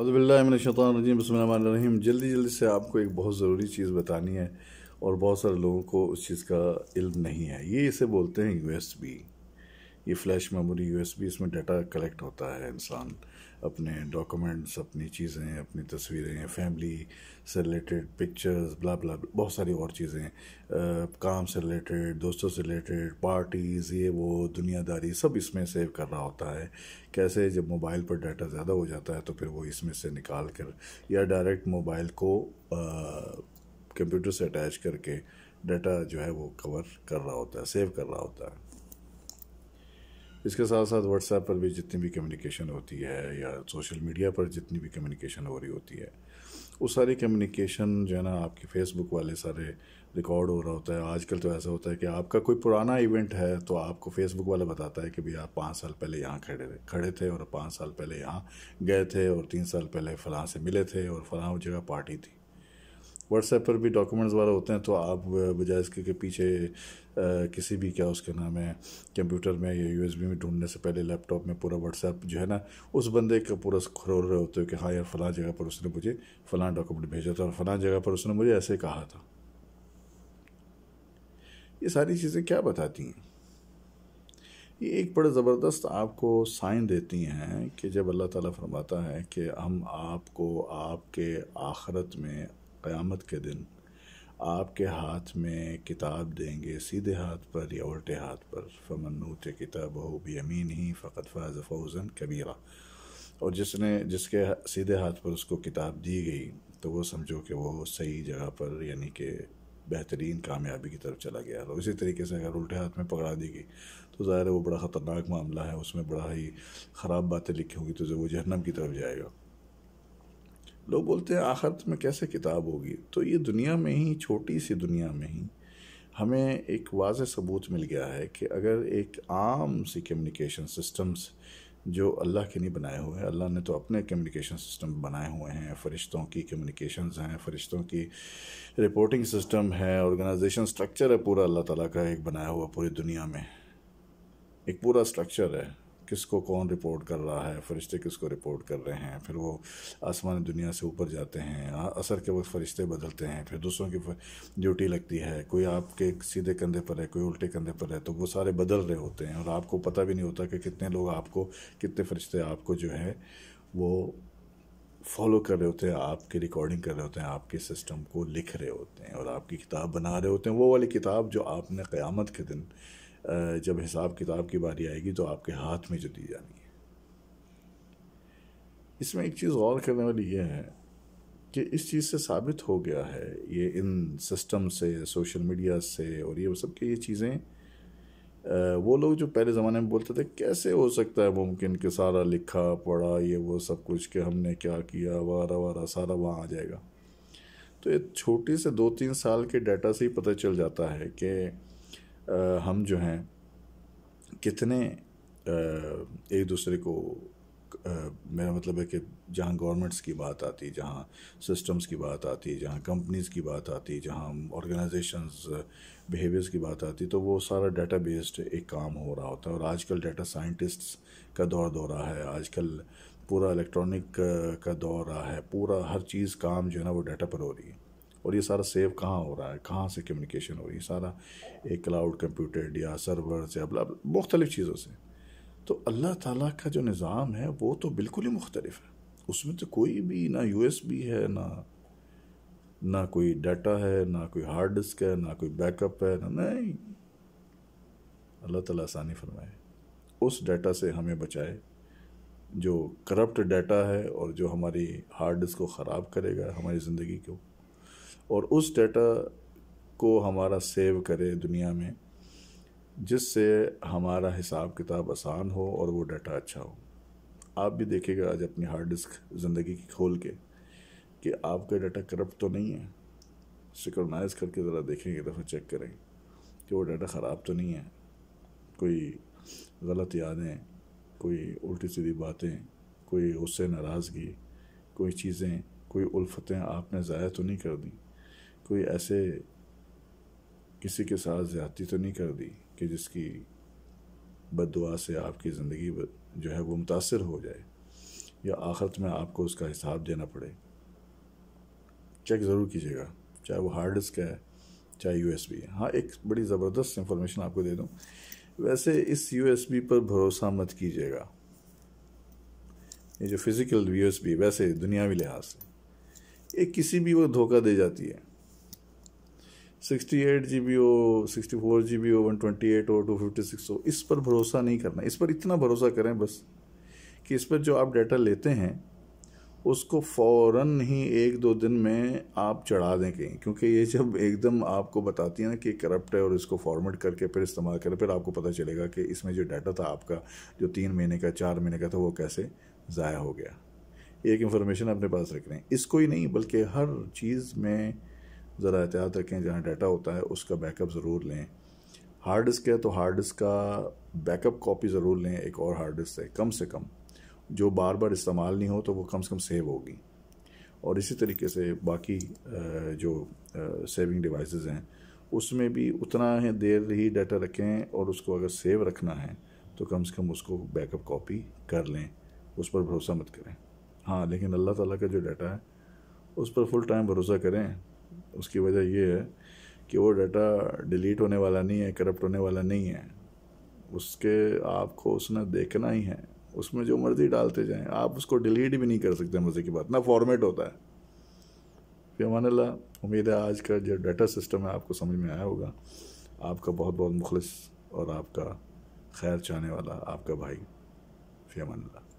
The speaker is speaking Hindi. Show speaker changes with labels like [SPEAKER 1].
[SPEAKER 1] अज़बिल्लाशतरजीम बसमीम जल्दी जल्दी से आपको एक बहुत ज़रूरी चीज़ बतानी है और बहुत सारे लोगों को उस चीज़ का इल्म नहीं है ये इसे बोलते हैं यूएसबी ये फ्लैश मेमोरी यू इसमें डाटा कलेक्ट होता है इंसान अपने डॉक्यूमेंट्स अपनी चीज़ें अपनी तस्वीरें फैमिली से रिलेटेड पिक्चर्स ब्ला ब्ला बहुत सारी और चीज़ें काम से रिलेटेड दोस्तों से रिलेटेड पार्टीज़ ये वो दुनियादारी सब इसमें सेव कर रहा होता है कैसे जब मोबाइल पर डाटा ज़्यादा हो जाता है तो फिर वो इसमें से निकाल कर या डायरेक्ट मोबाइल को कंप्यूटर से अटैच करके डाटा जो है वो कवर कर रहा होता है सेव कर रहा होता है इसके साथ साथ व्हाट्सएप पर भी जितनी भी कम्युनिकेशन होती है या सोशल मीडिया पर जितनी भी कम्युनिकेशन हो रही होती है वो सारी कम्युनिकेशन जो है ना आपके फेसबुक वाले सारे रिकॉर्ड हो रहा होता है आजकल तो ऐसा होता है कि आपका कोई पुराना इवेंट है तो आपको फेसबुक वाला बताता है कि भाई आप पाँच साल पहले यहाँ खड़े खड़े थे और पाँच साल पहले यहाँ गए थे और तीन साल पहले फ़लाँ से मिले थे और फ़लाँ जगह पार्टी थी व्हाट्सएप पर भी डॉक्यूमेंट्स वगैरह होते हैं तो आप बजाय इसके के पीछे आ, किसी भी क्या उसके नाम है कंप्यूटर में या यू में ढूंढने से पहले लैपटॉप में पूरा व्हाट्सएप जो है ना उस बंदे का पूरा खरोल रहे होते हो कि हाँ यार फ़लाँ जगह पर उसने मुझे फ़लाँ डॉक्यूमेंट भेजा था और फ़लाँ जगह पर उसने मुझे ऐसे कहा था ये सारी चीज़ें क्या बताती हैं ये एक बड़े ज़बरदस्त आपको साइन देती हैं कि जब अल्लाह ताला फरमाता है कि हम आपको आपके आखरत में क़यामत के दिन आपके हाथ में किताब देंगे सीधे हाथ पर या उल्टे हाथ पर फमनूत किताब हो भी अमीन ही फ़कत फ़ाज फौजन कबीरा और जिसने जिसके सीधे हाथ पर उसको किताब दी गई तो वो समझो कि वो सही जगह पर यानी कि बेहतरीन कामयाबी की तरफ चला गया और इसी तरीके से अगर उल्टे हाथ में पकड़ा दी गई तो ज़ाहिर है वो बड़ा ख़तरनाक मामला है उसमें बड़ा ही ख़राब बातें लिखी होंगी तो जो वो जहनम की तरफ जाएगा लोग बोलते हैं आखिरत में कैसे किताब होगी तो ये दुनिया में ही छोटी सी दुनिया में ही हमें एक वाज सबूत मिल गया है कि अगर एक आम सी कम्युनिकेशन सिस्टम्स जो अल्लाह के नहीं बनाए हुए हैं अल्लाह ने तो अपने कम्युनिकेशन सिस्टम बनाए हुए हैं फरिश्तों की कम्युनिकेशन हैं फरिश्तों की रिपोर्टिंग सिस्टम है ऑर्गेनाइजेशन स्ट्रक्चर है पूरा अल्लाह ताला का एक बनाया हुआ पूरी दुनिया में एक पूरा स्ट्रक्चर है किसको कौन रिपोर्ट कर रहा है फरिश्ते किसको रिपोर्ट कर रहे हैं फिर वो आसमान दुनिया से ऊपर जाते हैं असर के वक्त फरिश्ते बदलते हैं फिर दूसरों की ड्यूटी लगती है कोई आपके सीधे कंधे पर है कोई उल्टे कंधे पर है तो वो सारे बदल रहे होते हैं और आपको पता भी नहीं होता कि कितने लोग आपको कितने फरिश्ते आपको जो है वो फॉलो कर रहे होते हैं आपकी रिकॉर्डिंग कर रहे होते हैं आपके सिस्टम को लिख रहे होते हैं और आपकी किताब बना रहे होते हैं वो वाली किताब जो आपने क़्यामत के दिन जब हिसाब किताब की बारी आएगी तो आपके हाथ में जो दी जानी है इसमें एक चीज़ और करने वाली यह है कि इस चीज़ से साबित हो गया है ये इन सिस्टम से सोशल मीडिया से और ये सब के ये चीज़ें वो लोग जो पहले ज़माने में बोलते थे कैसे हो सकता है मुमकिन कि सारा लिखा पढ़ा ये वो सब कुछ कि हमने क्या किया वारा वारा सारा वहाँ आ जाएगा तो ये छोटे से दो तीन साल के डाटा से ही पता चल जाता है कि हम जो हैं कितने एक दूसरे को मेरा मतलब है कि जहाँ गवर्नमेंट्स की बात आती जहाँ सिस्टम्स की बात आती जहाँ कंपनीज़ की बात आती जहाँ ऑर्गेनाइजेशंस बिहेवियर्स की बात आती तो वो सारा डाटा बेस्ड एक काम हो रहा होता है और आजकल डाटा साइंटिस्ट्स का दौर दौरा है आजकल पूरा इलेक्ट्रॉनिक का दौर रहा है पूरा हर चीज़ काम जो है ना वो डाटा पर हो रही है और ये सारा सेव कहाँ हो रहा है कहाँ से कम्युनिकेशन हो रही है सारा एक क्लाउड कंप्यूटेड या सर्वर या बला मुख्तलिफ चीज़ों से तो अल्लाह ताला का जो निज़ाम है वो तो बिल्कुल ही मुख्तलिफ है उसमें तो कोई भी ना यू है ना ना कोई डाटा है ना कोई हार्ड डिस्क है ना कोई बैकअप है ना नहीं अल्लाह ताला आसानी फरमाए उस डाटा से हमें बचाए जो करप्ट डाटा है और जो हमारी हार्ड डिस्क को ख़राब करेगा हमारी ज़िंदगी को और उस डेटा को हमारा सेव करे दुनिया में जिससे हमारा हिसाब किताब आसान हो और वो डाटा अच्छा हो आप भी देखिएगा आज अपनी हार्ड डिस्क ज़िंदगी की खोल के कि आपका डाटा करप्ट तो नहीं है सिक्योनाइज़ करके ज़रा देखेंगे दफ़ा चेक करें कि वो डाटा ख़राब तो नहीं है कोई गलत यादें कोई उल्टी सीधी बातें कोई गुस्से नाराज़गी कोई चीज़ें कोई उल्फतें आपने ज़ाया तो नहीं कर दी कोई ऐसे किसी के साथ ज़्यादती तो नहीं कर दी कि जिसकी बददुआ से आपकी ज़िंदगी जो है वो मुतासर हो जाए या आखिरत में आपको उसका हिसाब देना पड़े चेक ज़रूर कीजिएगा चाहे वो हार्ड डिस्क है चाहे यू एस बी हाँ एक बड़ी ज़बरदस्त इंफॉर्मेशन आपको दे दूँ वैसे इस यू एस बी पर भरोसा मत कीजिएगा ये जो फिज़िकल यू एस बी वैसे दुनियावी लिहाज से ये किसी भी वक्त धोखा दे जाती है सिक्सटी एट जी बी हो सिक्सटी फोर जी बी हो वन ट्वेंटी एट हो टू फिफ्टी सिक्स हो इस पर भरोसा नहीं करना इस पर इतना भरोसा करें बस कि इस पर जो आप डाटा लेते हैं उसको फ़ौर ही एक दो दिन में आप चढ़ा दें कहीं क्योंकि ये जब एकदम आपको बताती है ना कि करप्ट है और इसको फॉर्मेट करके फिर इस्तेमाल करें फिर आपको पता चलेगा कि इसमें जो डाटा था आपका जो तीन महीने का चार महीने का था वो कैसे ज़ाया हो गया एक इन्फॉर्मेशन अपने पास रख रहे हैं इसको ही नहीं बल्कि हर चीज़ में ज़रा एहतियात रखें जहाँ डाटा होता है उसका बैकअप ज़रूर लें हार्ड डिस्क है तो हार्ड डिस्क का बैकअप कॉपी ज़रूर लें एक और हार्ड डिस्क से कम से कम जो बार बार इस्तेमाल नहीं हो तो वो कम से कम सेव होगी और इसी तरीके से बाकी जो सेविंग डिवाइसेस हैं उसमें भी उतना ही देर ही डाटा रखें और उसको अगर सेव रखना है तो कम से कम उसको बैकअप कॉपी कर लें उस पर भरोसा मत करें हाँ लेकिन अल्लाह ताला का जो डाटा है उस पर फुल टाइम भरोसा करें उसकी वजह यह है कि वो डाटा डिलीट होने वाला नहीं है करप्ट होने वाला नहीं है उसके आपको उसने देखना ही है उसमें जो मर्ज़ी डालते जाएं आप उसको डिलीट भी नहीं कर सकते मज़े की बात ना फॉर्मेट होता है फिर ला उम्मीद है आज का जो डाटा सिस्टम है आपको समझ में आया होगा आपका बहुत बहुत मुखलिस और आपका खैर चाहने वाला आपका भाई फिर ला